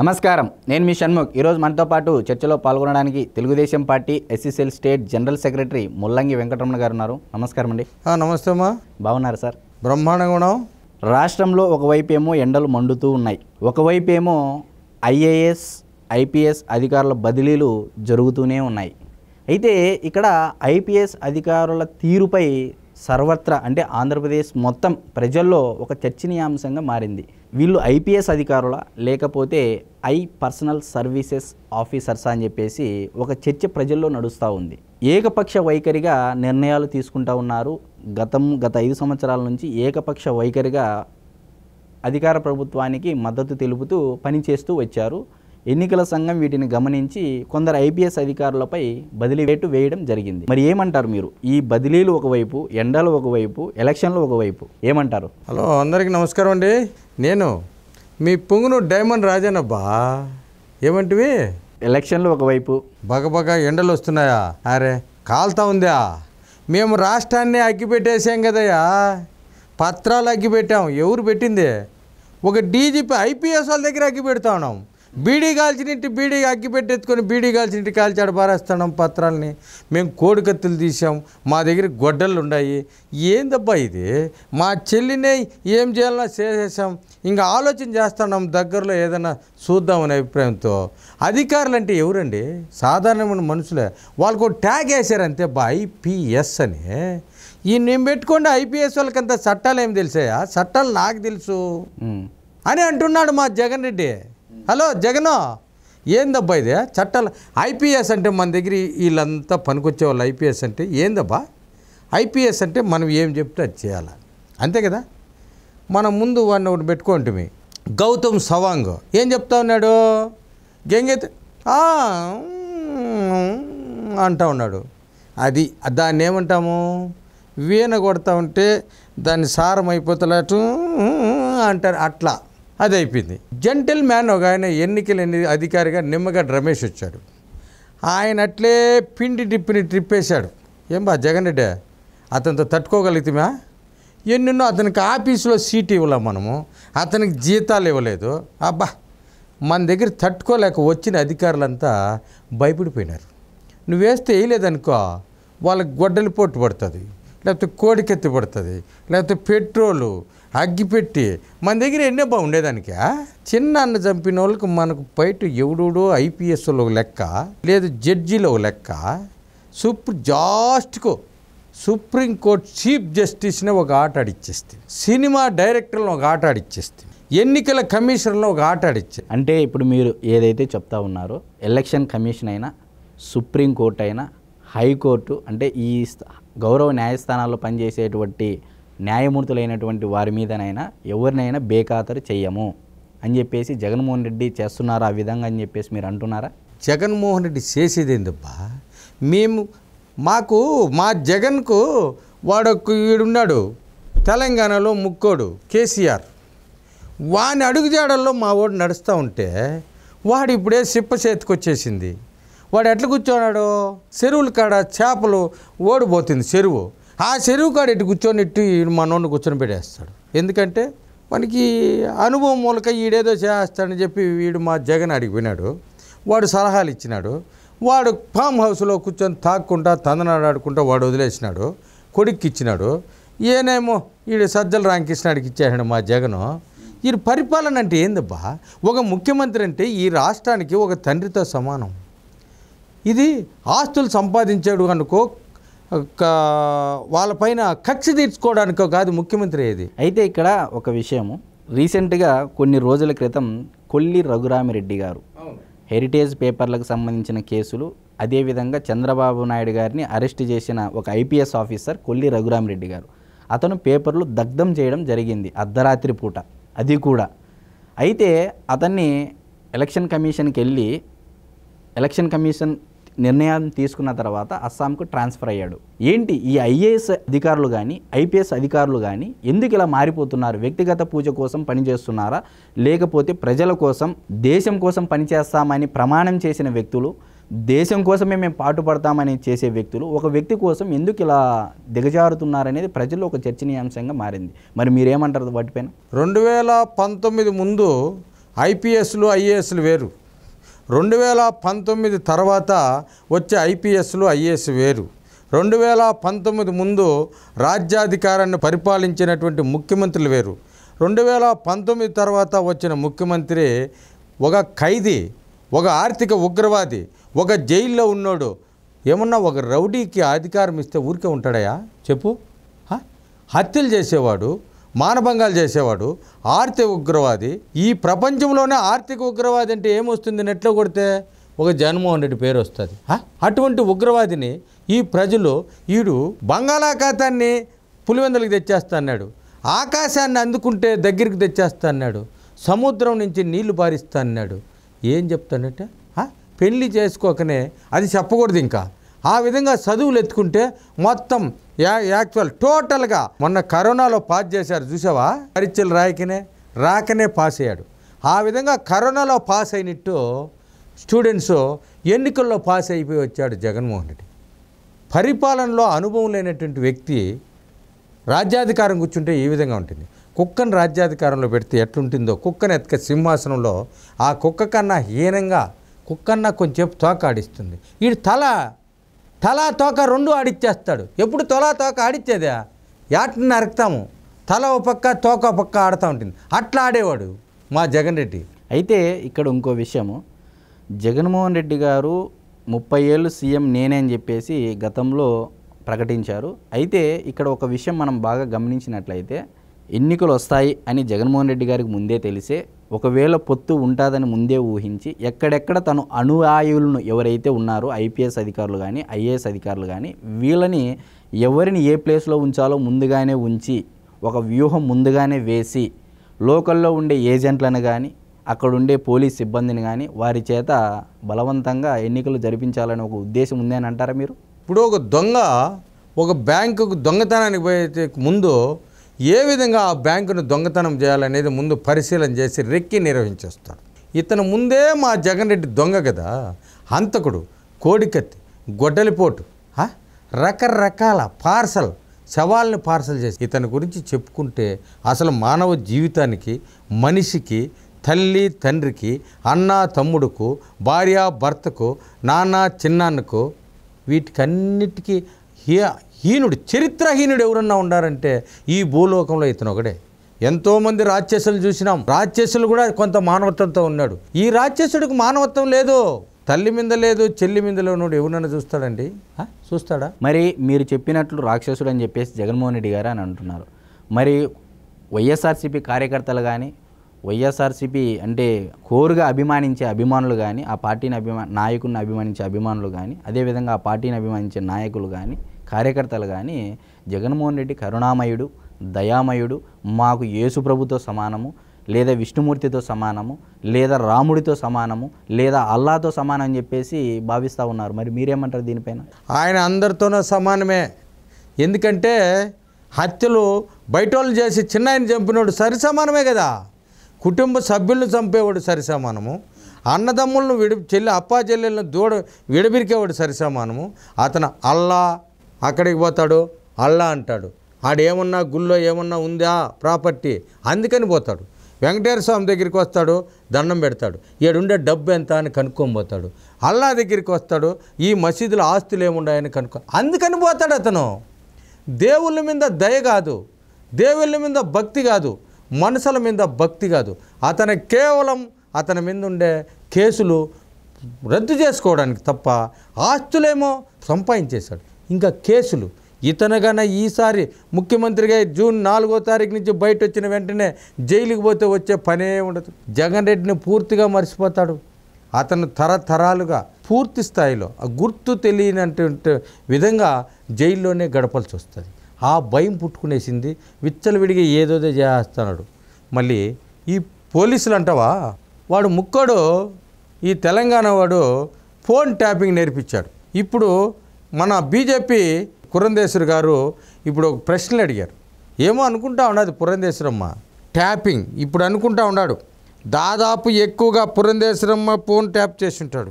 నమస్కారం నేను మీ షణ్ముఖ్ ఈరోజు మనతో పాటు చర్చలో పాల్గొనడానికి Telugu Desam party SCCL state general secretary Mullangi Venkataramana గారు ఉన్నారు నమస్కారం అండి నమస్తే అమ్మా బాగున్నారు సార్ బ్రహ్మాండంగా రాష్ట్రంలో ఏమో ఎండలు మండుతూ ఉన్నాయి ఒకవైపు ఏమో ఐఏఎస్ ఐపీఎస్ అధికారుల బదిలీలు జరుగుతూనే ఉన్నాయి అయితే ఇక్కడ ఐపీఎస్ అధికారుల తీరుపై సర్వత్రా అంటే ఆంధ్రప్రదేశ్ మొత్తం ప్రజల్లో ఒక చర్చనీయాంశంగా మారింది వీళ్ళు ఐపీఎస్ అధికారుల లేకపోతే ఐ పర్సనల్ సర్వీసెస్ ఆఫీసర్స్ అని చెప్పేసి ఒక చర్చ ప్రజల్లో నడుస్తూ ఉంది ఏకపక్ష వైఖరిగా నిర్ణయాలు తీసుకుంటా ఉన్నారు గతం గత ఐదు సంవత్సరాల నుంచి ఏకపక్ష వైఖరిగా అధికార ప్రభుత్వానికి మద్దతు తెలుపుతూ పనిచేస్తూ వచ్చారు ఎన్నికల సంఘం వీటిని గమనించి కొందరు ఐపీఎస్ అధికారులపై బదిలీ రేటు వేయడం జరిగింది మరి ఏమంటారు మీరు ఈ బదిలీలు ఒకవైపు ఎండలు ఒకవైపు ఎలక్షన్లు ఒకవైపు ఏమంటారు హలో అందరికీ నమస్కారం అండి నేను మీ పొంగును డైమండ్ రాజానబ్బా ఏమంటివి ఎలక్షన్లు ఒకవైపు బగబగ ఎండలు వస్తున్నాయా అరే కాల్తా ఉందా మేము రాష్ట్రాన్ని అగ్గిపెట్టేసాం కదయ్యా పత్రాలు అగ్గిపెట్టాం ఎవరు పెట్టింది ఒక డీజీపీ ఐపీఎస్ వాళ్ళ దగ్గర అగ్గి పెడతా ఉన్నాం బీడీ కాల్చినట్టు బీడీ అగ్గి పెట్టెత్తుకొని బీడీ కాల్చినట్టు కాల్చాడు పారేస్తున్నాం పత్రాలని మేము కోడికత్తులు తీసాం మా దగ్గర గొడ్డలు ఉన్నాయి ఏందబ్బా ఇది మా చెల్లినే ఏం చేయాలన్నా చేసేసాం ఇంకా ఆలోచన చేస్తున్నాం దగ్గరలో ఏదైనా చూద్దామనే అభిప్రాయంతో అధికారులు అంటే ఎవరండి సాధారణమైన మనుషులే వాళ్ళకు ట్యాగ్ వేశారు అంతే బా అని ఈ నేను పెట్టుకోండి ఐపీఎస్ వాళ్ళకి అంత చట్టాలు ఏమి తెలిసాయా చట్టాలు నాకు తెలుసు అని అంటున్నాడు మా జగన్ రెడ్డి హలో జగన్ ఏందబ్బా ఇది చట్టాలు ఐపీఎస్ అంటే మన దగ్గర వీళ్ళంతా పనికొచ్చే వాళ్ళు ఐపీఎస్ అంటే ఏందబ్బా ఐపీఎస్ అంటే మనం ఏం చెప్తే అది చేయాలి అంతే కదా మనం ముందు వాడిని ఒకటి పెట్టుకుంటుంది గౌతమ్ సవాంగ్ ఏం చెప్తా ఉన్నాడు గంగైతే అంటా ఉన్నాడు అది దాన్ని ఏమంటాము వీణ కొడతా ఉంటే దాన్ని సారం అయిపోతలేటు అంటారు అట్లా అది అయిపోయింది జెంటిల్ మ్యాన్ ఒక ఆయన ఎన్నికల అధికారిగా నిమ్మగడ్డ రమేష్ వచ్చాడు ఆయన అట్లే పిండి టిప్పిని ట్రిప్ వేశాడు ఏం బా జగన్ రెడ్డి అతనితో తట్టుకోగలుగుతామా ఎన్నెన్నో అతనికి ఆఫీసులో సీట్ ఇవ్వలేం మనము అతనికి జీతాలు ఇవ్వలేదు అబ్బా మన దగ్గర తట్టుకోలేక వచ్చిన అధికారులంతా భయపడిపోయినారు నువ్వేస్తే వేయలేదనుకో వాళ్ళకి గొడ్డలి పోటు పడుతుంది లేకపోతే కోడికెత్తి పడుతుంది లేకపోతే పెట్రోలు అగ్గిపెట్టి మన దగ్గర ఎన్నే బాగుండేదానికి చిన్న అన్న చంపిన వాళ్ళకి మనకు బయట ఎవడూడో ఐపీఎస్లో ఒక లెక్క లేదు జడ్జిలో ఒక లెక్క సూపర్ జాస్ట్కు సుప్రీంకోర్టు చీఫ్ జస్టిస్ని ఒక ఆట ఆడిచ్చేస్తుంది సినిమా డైరెక్టర్లను ఒక ఆట ఆడిచ్చేస్తుంది ఎన్నికల కమిషన్లో ఒక ఆట ఆడిచ్చే అంటే ఇప్పుడు మీరు ఏదైతే చెప్తా ఉన్నారో ఎలక్షన్ కమిషన్ అయినా సుప్రీంకోర్టు అయినా హైకోర్టు అంటే ఈ గౌరవ న్యాయస్థానాల్లో పనిచేసేటువంటి న్యాయమూర్తులైనటువంటి వారి మీదనైనా ఎవరినైనా బేఖాతరు చేయము అని చెప్పేసి జగన్మోహన్ రెడ్డి చేస్తున్నారా ఆ విధంగా అని చెప్పేసి మీరు అంటున్నారా జగన్మోహన్ రెడ్డి చేసేది ఏందబ్బా మేము మాకు మా జగన్కు వాడు ఈడున్నాడు తెలంగాణలో ముక్కోడు కేసీఆర్ వాని అడుగుజాడల్లో మా వాడు నడుస్తూ ఉంటే వాడు ఇప్పుడే సిప్ప చేతికొచ్చేసింది వచ్చేసింది వాడు ఎట్లా కూర్చున్నాడు చెరువులు కాడ చేపలు ఓడిపోతుంది చెరువు ఆ చెరువు కాడ ఇటు కూర్చొని ఇటు మనోడిని కూర్చొని పెట్టేస్తాడు ఎందుకంటే మనకి అనుభవం మూలక ఈడేదో చేస్తాడని చెప్పి వీడు మా జగన్ అడిగిపోయినాడు వాడు సలహాలు ఇచ్చినాడు వాడు ఫామ్ హౌస్లో కూర్చొని తాక్కుంటా తందనాడాడుకుంటా వాడు వదిలేసినాడు కొడుక్కి ఇచ్చినాడు ఏనేమో వీడు సజ్జల రామకృష్ణాడికి ఇచ్చేసాడు మా జగను ఈ పరిపాలన అంటే ఏందబ్బా ఒక ముఖ్యమంత్రి అంటే ఈ రాష్ట్రానికి ఒక తండ్రితో సమానం ఇది ఆస్తులు సంపాదించాడు అనుకో వాళ్ళపైన కక్ష తీర్చుకోవడానికో కాదు ముఖ్యమంత్రి ఏది అయితే ఇక్కడ ఒక విషయము రీసెంట్గా కొన్ని రోజుల క్రితం కొల్లి రఘురామిరెడ్డి గారు హెరిటేజ్ పేపర్లకు సంబంధించిన కేసులు అదేవిధంగా చంద్రబాబు నాయుడు గారిని అరెస్ట్ చేసిన ఒక ఐపీఎస్ ఆఫీసర్ కొల్లి రఘురామిరెడ్డి గారు అతను పేపర్లు దగ్ధం చేయడం జరిగింది అర్ధరాత్రి పూట అది కూడా అయితే అతన్ని ఎలక్షన్ కమిషన్కి వెళ్ళి ఎలక్షన్ కమిషన్ నిర్ణయాన్ని తీసుకున్న తర్వాత అస్సాంకు ట్రాన్స్ఫర్ అయ్యాడు ఏంటి ఈ ఐఏఎస్ అధికారులు కానీ ఐపీఎస్ అధికారులు కానీ ఎందుకు ఇలా మారిపోతున్నారు వ్యక్తిగత పూజ కోసం పనిచేస్తున్నారా లేకపోతే ప్రజల కోసం దేశం కోసం పనిచేస్తామని ప్రమాణం చేసిన వ్యక్తులు దేశం కోసమే మేము పాటుపడతామని చేసే వ్యక్తులు ఒక వ్యక్తి కోసం ఎందుకు ఇలా దిగజారుతున్నారనేది ప్రజల్లో ఒక చర్చనీయాంశంగా మారింది మరి మీరేమంటారు వాటిపైన రెండు వేల పంతొమ్మిది ముందు ఐపీఎస్లు ఐఏఎస్లు వేరు రెండు వేల పంతొమ్మిది తర్వాత వచ్చే ఐపీఎస్లు ఐఏఎస్ వేరు రెండు వేల పంతొమ్మిది ముందు రాజ్యాధికారాన్ని పరిపాలించినటువంటి ముఖ్యమంత్రులు వేరు రెండు వేల పంతొమ్మిది తర్వాత వచ్చిన ముఖ్యమంత్రి ఒక ఖైదీ ఒక ఆర్థిక ఉగ్రవాది ఒక జైల్లో ఉన్నోడు ఏమన్నా ఒక రౌడీకి అధికారం ఇస్తే ఊరికే ఉంటాడయా చెప్పు హత్యలు చేసేవాడు మానభంగాలు చేసేవాడు ఆర్థిక ఉగ్రవాది ఈ ప్రపంచంలోనే ఆర్థిక ఉగ్రవాది అంటే ఏమొస్తుంది నెట్లో కొడితే ఒక జగన్మోహన్ రెడ్డి పేరు వస్తుంది అటువంటి ఉగ్రవాదిని ఈ ప్రజలు వీడు బంగాళాఖాతాన్ని పులివెందులకు తెచ్చేస్తా అన్నాడు ఆకాశాన్ని అందుకుంటే దగ్గరికి తెచ్చేస్తా అన్నాడు సముద్రం నుంచి నీళ్లు పారిస్తా అన్నాడు ఏం చెప్తానంటే పెళ్లి చేసుకోకనే అది చెప్పకూడదు ఇంకా ఆ విధంగా చదువులు ఎత్తుకుంటే మొత్తం యాక్చువల్ టోటల్గా మొన్న కరోనాలో పాస్ చేశారు చూసావా పరీక్షలు రాయకనే రాకనే పాస్ అయ్యాడు ఆ విధంగా కరోనాలో పాస్ అయినట్టు స్టూడెంట్స్ ఎన్నికల్లో పాస్ అయిపోయి వచ్చాడు జగన్మోహన్ రెడ్డి పరిపాలనలో అనుభవం లేనటువంటి వ్యక్తి రాజ్యాధికారం కూర్చుంటే ఈ విధంగా ఉంటుంది కుక్కను రాజ్యాధికారంలో పెడితే ఎట్లుంటుందో కుక్కను ఎత్తక సింహాసనంలో ఆ కుక్క కన్నా హీనంగా కుక్కన్నా కొంచెంసేపు తోకాడిస్తుంది ఈ తల తలా తోక రెండు ఆడిచ్చేస్తాడు ఎప్పుడు తొలా తోక ఆడిచ్చేదా యాటిని నరుకుతాము తల ఒక పక్క తోక పక్క ఆడుతూ ఉంటుంది అట్లా ఆడేవాడు మా జగన్ రెడ్డి అయితే ఇక్కడ ఇంకో విషయము జగన్మోహన్ రెడ్డి గారు ముప్పై ఏళ్ళు సీఎం నేనే అని చెప్పేసి గతంలో ప్రకటించారు అయితే ఇక్కడ ఒక విషయం మనం బాగా గమనించినట్లయితే ఎన్నికలు వస్తాయి అని జగన్మోహన్ రెడ్డి గారికి ముందే తెలిసే ఒకవేళ పొత్తు ఉంటుందని ముందే ఊహించి ఎక్కడెక్కడ తను అనుయాయులను ఎవరైతే ఉన్నారో ఐపీఎస్ అధికారులు కానీ ఐఏఎస్ అధికారులు కానీ వీళ్ళని ఎవరిని ఏ ప్లేస్లో ఉంచాలో ముందుగానే ఉంచి ఒక వ్యూహం ముందుగానే వేసి లోకల్లో ఉండే ఏజెంట్లను కానీ అక్కడుండే పోలీస్ సిబ్బందిని కానీ వారి చేత బలవంతంగా ఎన్నికలు జరిపించాలని ఒక ఉద్దేశం ఉంది అని అంటారా మీరు ఇప్పుడు ఒక దొంగ ఒక బ్యాంకుకు దొంగతనానికి పోయే ముందు ఏ విధంగా ఆ బ్యాంకును దొంగతనం చేయాలనేది ముందు పరిశీలన చేసి రెక్కి నిర్వహించేస్తాడు ఇతను ముందే మా జగన్ రెడ్డి దొంగ కదా హంతకుడు కోడికత్తి గొడ్డలిపోటు రకరకాల పార్సల్ శవాల్ని పార్సల్ చేసి ఇతని గురించి చెప్పుకుంటే అసలు మానవ జీవితానికి మనిషికి తల్లి తండ్రికి అన్న తమ్ముడుకు భార్య భర్తకు నాన్న చిన్నాన్నకు వీటికన్నిటికీ హీనుడు చరిత్రహీనుడు ఎవరన్నా ఉన్నారంటే ఈ భూలోకంలో ఇతను ఒకడే ఎంతోమంది రాక్షసులు చూసినాం రాక్షసులు కూడా కొంత మానవత్వంతో ఉన్నాడు ఈ రాక్షసుడికి మానవత్వం లేదు తల్లి మీద లేదు చెల్లి మీదలో ఉన్నాడు ఎవరన్నా చూస్తాడండి చూస్తాడా మరి మీరు చెప్పినట్లు రాక్షసుడు అని చెప్పేసి జగన్మోహన్ రెడ్డి గారు అని అంటున్నారు మరి వైఎస్ఆర్సీపీ కార్యకర్తలు కానీ వైఎస్ఆర్సీపీ అంటే కోరుగా అభిమానించే అభిమానులు కానీ ఆ పార్టీని అభిమా నాయకుడిని అభిమానించే అభిమానులు కానీ అదేవిధంగా ఆ పార్టీని అభిమానించే నాయకులు కానీ కార్యకర్తలు కానీ జగన్మోహన్ రెడ్డి కరుణామయుడు దయామయుడు మాకు యేసు ప్రభుతో సమానము లేదా విష్ణుమూర్తితో సమానము లేదా రాముడితో సమానము లేదా అల్లాతో సమానం అని చెప్పేసి భావిస్తూ ఉన్నారు మరి మీరేమంటారు దీనిపైన ఆయన అందరితోనూ సమానమే ఎందుకంటే హత్యలు బయట చేసి చిన్న ఆయన చంపినోడు సరి సమానమే కదా కుటుంబ సభ్యులను చంపేవాడు సరి సమానము అన్నదమ్ములను విడి చెల్లి అప్పా చెల్లెలను దూడ విడబిరికేవాడు సరి సమానము అతను అల్లా అక్కడికి పోతాడు అల్లా అంటాడు ఆడేమన్నా గుళ్ళో ఏమన్నా ఉందా ప్రాపర్టీ అందుకని పోతాడు వెంకటేశ్వర స్వామి దగ్గరికి వస్తాడు దండం పెడతాడు ఈడుండే డబ్బు ఎంత అని కనుక్కొని పోతాడు అల్లా దగ్గరికి వస్తాడు ఈ మసీదుల ఆస్తులు ఏముండాయని కనుక్కో అందుకని పోతాడు అతను దేవుళ్ళ మీద దయ కాదు దేవుళ్ళ మీద భక్తి కాదు మనుషుల మీద భక్తి కాదు అతను కేవలం అతని మీద ఉండే కేసులు రద్దు చేసుకోవడానికి తప్ప ఆస్తులేమో సంపాదించేశాడు ఇంకా కేసులు ఇతనగానే ఈసారి ముఖ్యమంత్రిగా జూన్ నాలుగో తారీఖు నుంచి బయట వచ్చిన వెంటనే జైలుకి పోతే వచ్చే పనే ఉండదు జగన్ రెడ్డిని పూర్తిగా మర్చిపోతాడు అతను తరతరాలుగా పూర్తి స్థాయిలో గుర్తు తెలియనటువంటి విధంగా జైల్లోనే గడపాల్సి వస్తుంది ఆ భయం పుట్టుకునేసింది విడిగా ఏదోదో చేస్తున్నాడు మళ్ళీ ఈ పోలీసులు అంటావా వాడు ముక్కడు ఈ తెలంగాణ వాడు ఫోన్ ట్యాపింగ్ నేర్పించాడు ఇప్పుడు మన బీజేపీ పురంధేశ్వరి గారు ఇప్పుడు ఒక ప్రశ్నలు అడిగారు ఏమో అనుకుంటా ఉన్నది పురంధేశ్వరమ్మ ట్యాపింగ్ ఇప్పుడు అనుకుంటా ఉన్నాడు దాదాపు ఎక్కువగా పురంధేశ్వరమ్మ ఫోన్ ట్యాప్ చేసి ఉంటాడు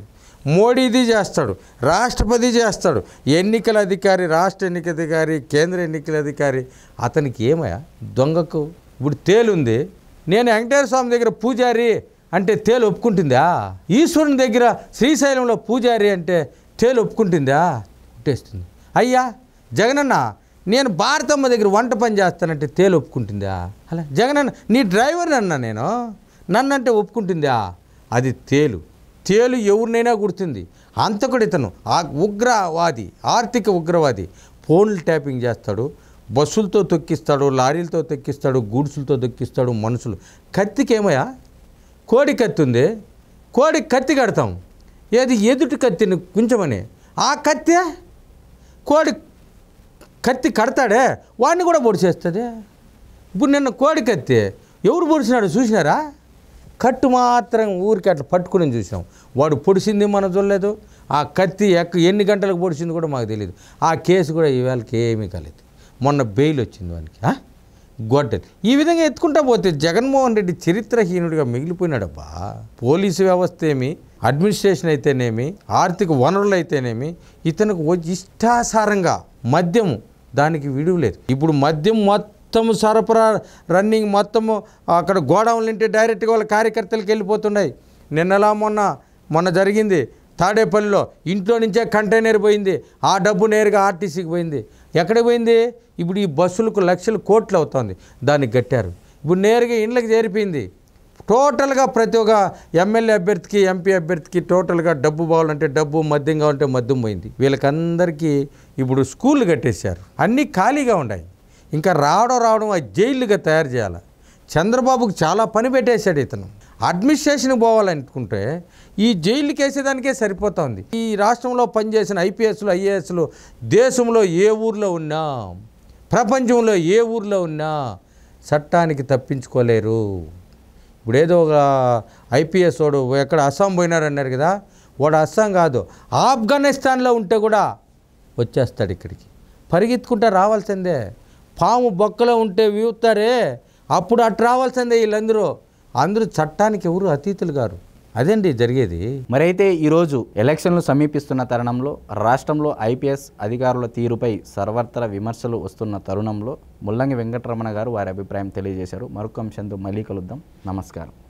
మోడీది చేస్తాడు రాష్ట్రపతి చేస్తాడు ఎన్నికల అధికారి రాష్ట్ర ఎన్నిక అధికారి కేంద్ర ఎన్నికల అధికారి అతనికి ఏమయ్యా దొంగకు ఇప్పుడు తేలుంది నేను వెంకటేశ్వర స్వామి దగ్గర పూజారి అంటే తేలు ఒప్పుకుంటుందా ఈశ్వరుని దగ్గర శ్రీశైలంలో పూజారి అంటే తేలు ఒప్పుకుంటుందా టేస్తుంది అయ్యా జగనన్న నేను భారతమ్మ దగ్గర వంట పని చేస్తానంటే తేలు ఒప్పుకుంటుందా అలా జగనన్న నీ డ్రైవర్ అన్నా నేను నన్నంటే ఒప్పుకుంటుందా అది తేలు తేలు ఎవరినైనా గుర్తుంది అంతకుడు ఇతను ఆ ఉగ్రవాది ఆర్థిక ఉగ్రవాది ఫోన్లు ట్యాపింగ్ చేస్తాడు బస్సులతో తొక్కిస్తాడు లారీలతో తొక్కిస్తాడు గూడ్సులతో తొక్కిస్తాడు మనుషులు కత్తికేమయ్యా కోడి కత్తి ఉంది కోడి కత్తి కడతాం ఏది ఎదుటి కత్తిని కుంచమని ఆ కత్తే కోడి కత్తి కడతాడే వాడిని కూడా పొడిచేస్తుంది ఇప్పుడు నిన్న కోడి కత్తి ఎవరు పొడిచినాడు చూసినారా కట్టు మాత్రం ఊరికి అట్లా పట్టుకుని చూసినాం వాడు పొడిచింది మనం చూడలేదు ఆ కత్తి ఎక్క ఎన్ని గంటలకు పొడిచింది కూడా మాకు తెలియదు ఆ కేసు కూడా ఈవేళకి ఏమీ కాలేదు మొన్న బెయిల్ వచ్చింది వానికి గొడ్డది ఈ విధంగా ఎత్తుకుంటా పోతే జగన్మోహన్ రెడ్డి చరిత్రహీనుడిగా మిగిలిపోయినాడబ్బా పోలీసు వ్యవస్థ ఏమి అడ్మినిస్ట్రేషన్ అయితేనేమి ఆర్థిక వనరులు అయితేనేమి ఇతనికి ఇష్టాసారంగా మద్యము దానికి విడువలేదు ఇప్పుడు మద్యం మొత్తం సరఫరా రన్నింగ్ మొత్తము అక్కడ గోడౌన్లు ఉంటే డైరెక్ట్గా వాళ్ళ కార్యకర్తలకు వెళ్ళిపోతున్నాయి నిన్నలా మొన్న మొన్న జరిగింది తాడేపల్లిలో ఇంట్లో నుంచే కంటైనర్ పోయింది ఆ డబ్బు నేరుగా ఆర్టీసీకి పోయింది ఎక్కడికి పోయింది ఇప్పుడు ఈ బస్సులకు లక్షలు కోట్లు అవుతుంది దానికి కట్టారు ఇప్పుడు నేరుగా ఇండ్లకు చేరిపోయింది టోటల్గా ప్రతి ఒక్క ఎమ్మెల్యే అభ్యర్థికి ఎంపీ అభ్యర్థికి టోటల్గా డబ్బు బావాలంటే డబ్బు మద్యం కావాలంటే మద్యం పోయింది వీళ్ళకందరికీ ఇప్పుడు స్కూళ్ళు కట్టేశారు అన్నీ ఖాళీగా ఉన్నాయి ఇంకా రావడం రావడం ఆ జైలుగా తయారు చేయాలి చంద్రబాబుకు చాలా పని పెట్టేశాడు ఇతను అడ్మినిస్ట్రేషన్కి పోవాలనుకుంటే ఈ జైలుకి వేసేదానికే సరిపోతుంది ఈ రాష్ట్రంలో పనిచేసిన ఐపీఎస్లు ఐఏఎస్లు దేశంలో ఏ ఊర్లో ఉన్నా ప్రపంచంలో ఏ ఊర్లో ఉన్నా చట్టానికి తప్పించుకోలేరు ఇప్పుడు ఏదో ఒక ఐపీఎస్ వాడు ఎక్కడ అస్సాం పోయినారు అన్నారు కదా వాడు అస్సాం కాదు ఆఫ్ఘనిస్తాన్లో ఉంటే కూడా వచ్చేస్తాడు ఇక్కడికి పరిగెత్తుకుంటా రావాల్సిందే పాము బొక్కలో ఉంటే వీవుతారే అప్పుడు అటు రావాల్సిందే వీళ్ళందరూ అందరూ చట్టానికి ఎవరు అతీతులు గారు అదండి జరిగేది మరైతే ఈరోజు ఎలక్షన్లు సమీపిస్తున్న తరుణంలో రాష్ట్రంలో ఐపీఎస్ అధికారుల తీరుపై సర్వత్ర విమర్శలు వస్తున్న తరుణంలో ముల్లంగి వెంకటరమణ గారు వారి అభిప్రాయం తెలియజేశారు మరొక అంశంతో మళ్ళీ కలుద్దాం నమస్కారం